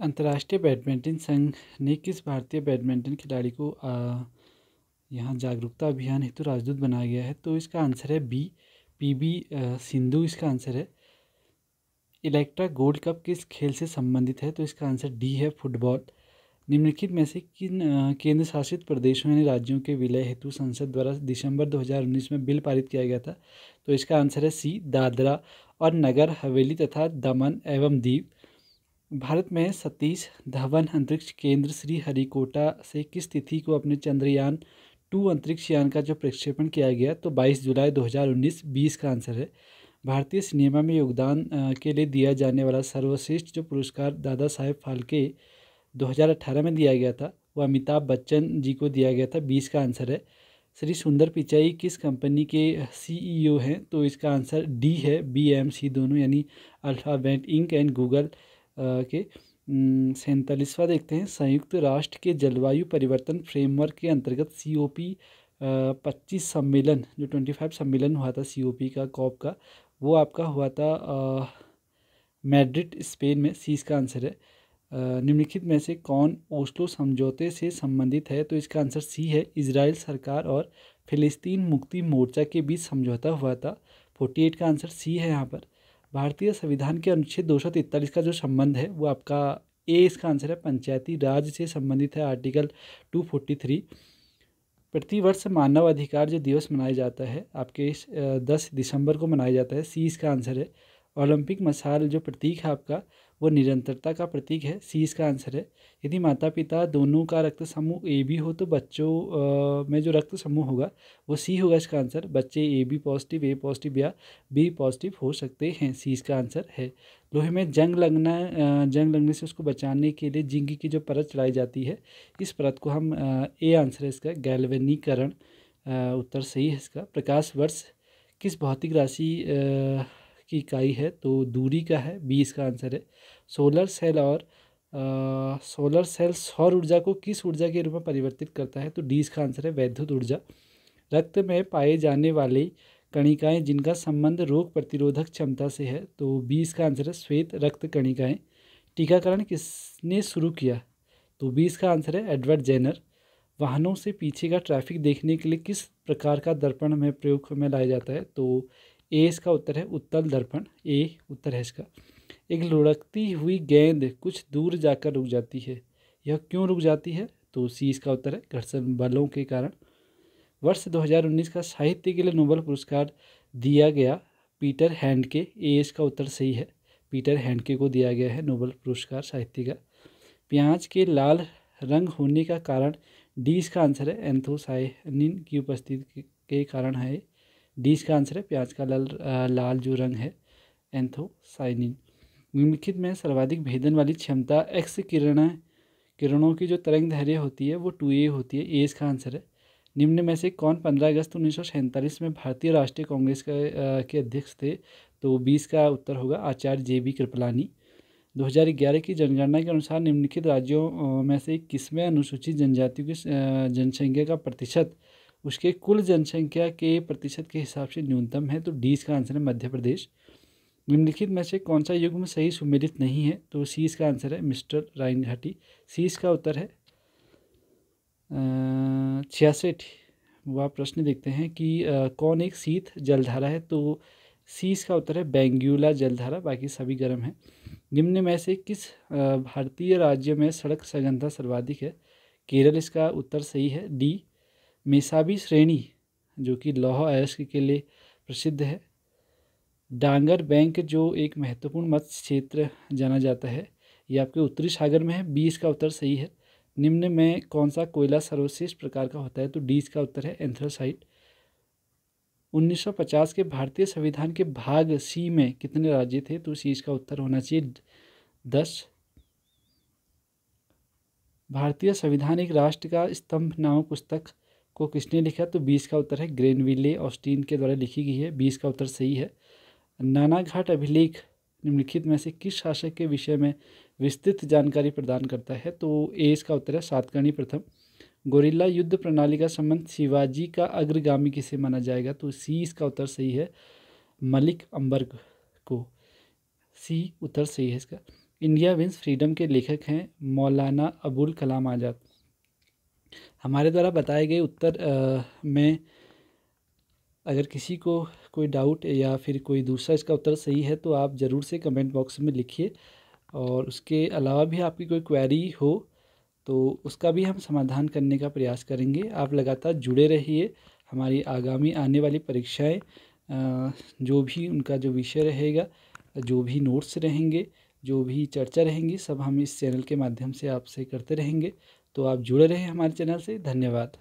अंतर्राष्ट्रीय बैडमिंटन संघ ने किस भारतीय बैडमिंटन खिलाड़ी को यहाँ जागरूकता अभियान हेतु राजदूत बनाया गया है तो इसका आंसर है बी पी बी सिंधु इसका आंसर है इलेक्ट्रा गोल्ड कप किस खेल से संबंधित है तो इसका आंसर डी है फुटबॉल निम्नलिखित में से किन केंद्र शासित प्रदेशों यानी राज्यों के विलय हेतु संसद द्वारा दिसंबर 2019 में बिल पारित किया गया था तो इसका आंसर है सी दादरा और नगर हवेली तथा दमन एवं दीव भारत में सतीश धवन अंतरिक्ष केंद्र श्री हरिकोटा से किस तिथि को अपने चंद्रयान टू अंतरिक्ष यान का जो प्रक्षेपण किया गया तो 22 जुलाई 2019 20 का आंसर है भारतीय सिनेमा में योगदान के लिए दिया जाने वाला सर्वश्रेष्ठ जो पुरस्कार दादा साहेब फाल्के 2018 में दिया गया था वह अमिताभ बच्चन जी को दिया गया था बीस का आंसर है श्री सुंदर पिचाई किस कंपनी के सीईओ e हैं तो इसका आंसर डी है बी एम सी दोनों यानी अल्फ़ाबेट इंक एंड गूगल के सैंतालीसवा देखते हैं संयुक्त राष्ट्र के जलवायु परिवर्तन फ्रेमवर्क के अंतर्गत सी ओ पी पच्चीस सम्मेलन जो ट्वेंटी फाइव सम्मेलन हुआ था सी ओ पी का कॉप का वो आपका हुआ था मैड्रिड स्पेन में सी इसका आंसर है निम्नलिखित में से कौन ओस्लो समझौते से संबंधित है तो इसका आंसर सी है इसराइल सरकार और फिलिस्तीन मुक्ति मोर्चा के बीच समझौता हुआ था फोर्टी एट का आंसर सी है यहाँ पर भारतीय संविधान के अनुच्छेद दो का जो संबंध है वो आपका ए इसका आंसर है पंचायती राज से संबंधित है आर्टिकल टू फोर्टी थ्री प्रतिवर्ष मानव अधिकार जो दिवस मनाया जाता है आपके इस दस दिसंबर को मनाया जाता है सी इसका आंसर है ओलंपिक मसाल जो प्रतीक है आपका वो निरंतरता का प्रतीक है सी इसका आंसर है यदि माता पिता दोनों का रक्त समूह ए बी हो तो बच्चों में जो रक्त समूह होगा वो सी होगा इसका आंसर बच्चे A B positive A positive या बी पॉजिटिव हो सकते हैं सी इसका आंसर है लोहे में जंग लगना जंग लगने से उसको बचाने के लिए जिंग की जो परत चढ़ाई जाती है इस परत को हम ए आंसर है इसका गैलवनीकरण उत्तर सही है इसका प्रकाश वर्ष किस भौतिक राशि की इकाई है तो दूरी का है बी इसका आंसर है सोलर सेल और आ, सोलर सेल सौर ऊर्जा को किस ऊर्जा के रूप में परिवर्तित करता है तो डी इसका आंसर है वैद्युत ऊर्जा रक्त में पाए जाने वाली कणिकाएं जिनका संबंध रोग प्रतिरोधक क्षमता से है तो बी इसका आंसर है श्वेत रक्त कणिकाएं टीकाकरण किसने शुरू किया तो बी इसका आंसर है एडवर्ड जेनर वाहनों से पीछे का ट्रैफिक देखने के लिए किस प्रकार का दर्पण में प्रयोग में लाया जाता है तो ए इसका उत्तर है उत्तल दर्पण ए उत्तर है इसका एक लुढ़कती हुई गेंद कुछ दूर जाकर रुक जाती है यह क्यों रुक जाती है तो सी इसका उत्तर है घर्षण बलों के कारण वर्ष 2019 का साहित्य के लिए नोबल पुरस्कार दिया गया पीटर हैंडके ए इसका उत्तर सही है पीटर हैंडके को दिया गया है नोबल पुरस्कार साहित्य का प्याज के लाल रंग होने का कारण डी इसका आंसर है एंथोसाइनिन की उपस्थिति के कारण है डी इसका आंसर है प्याज का लाल लाल जो रंग है एंथोसाइनिन निम्नलिखित में सर्वाधिक भेदन वाली क्षमता एक्स किरण किरणों की जो तरंग धैर्य होती है वो टू ए होती है ए इसका आंसर है निम्न में से कौन पंद्रह अगस्त उन्नीस में भारतीय राष्ट्रीय कांग्रेस का के अध्यक्ष थे तो बीस का उत्तर होगा आचार्य जे बी कृपलानी 2011 की जनगणना के अनुसार निम्नलिखित राज्यों में से किसमें अनुसूचित जनजातियों की जनसंख्या का प्रतिशत उसके कुल जनसंख्या के प्रतिशत के हिसाब से न्यूनतम है तो डी इसका आंसर है मध्य प्रदेश निम्नलिखित में से कौन सा युग्म सही सुमेलित नहीं है तो सी इसका आंसर है मिस्टर राइन घाटी सी इसका उत्तर है छियासठ वह प्रश्न देखते हैं कि आ, कौन एक शीत जलधारा है तो सी इसका उत्तर है बेंग्यूला जलधारा बाकी सभी गर्म है निम्न में से किस भारतीय राज्य में सड़क सघनता सर्वाधिक है केरल इसका उत्तर सही है डी मेसाबी श्रेणी जो कि लौह अयस्क के लिए प्रसिद्ध है डांगर बैंक जो एक महत्वपूर्ण मत्स्य क्षेत्र जाना जाता है ये आपके उत्तरी सागर में है बी इसका उत्तर सही है निम्न में कौन सा कोयला सर्वश्रेष्ठ प्रकार का होता है तो डी इसका उत्तर है एंथ्रोसाइट 1950 के भारतीय संविधान के भाग सी में कितने राज्य थे तो सी इसका उत्तर होना चाहिए दस भारतीय संविधान एक राष्ट्र का स्तंभ नामक पुस्तक को किसने लिखा तो बीस का उत्तर है ग्रेनविले ऑस्टीन के द्वारा लिखी गई है बीस का उत्तर सही है नानाघाट अभिलेख निम्नलिखित में से किस शासक के विषय में विस्तृत जानकारी प्रदान करता है तो ए इसका उत्तर है सातकर्णी प्रथम गोरिल्ला युद्ध प्रणाली का संबंध शिवाजी का अग्रगामी किसे माना जाएगा तो सी इसका उत्तर सही है मलिक अंबर को सी उत्तर सही है इसका इंडिया विंस फ्रीडम के लेखक हैं मौलाना अबुल कलाम आज़ाद हमारे द्वारा बताए गए उत्तर आ, में अगर किसी को कोई डाउट या फिर कोई दूसरा इसका उत्तर सही है तो आप ज़रूर से कमेंट बॉक्स में लिखिए और उसके अलावा भी आपकी कोई क्वेरी हो तो उसका भी हम समाधान करने का प्रयास करेंगे आप लगातार जुड़े रहिए हमारी आगामी आने वाली परीक्षाएं जो भी उनका जो विषय रहेगा जो भी नोट्स रहेंगे जो भी चर्चा रहेंगी सब हम इस चैनल के माध्यम से आपसे करते रहेंगे तो आप जुड़े रहे हमारे चैनल से धन्यवाद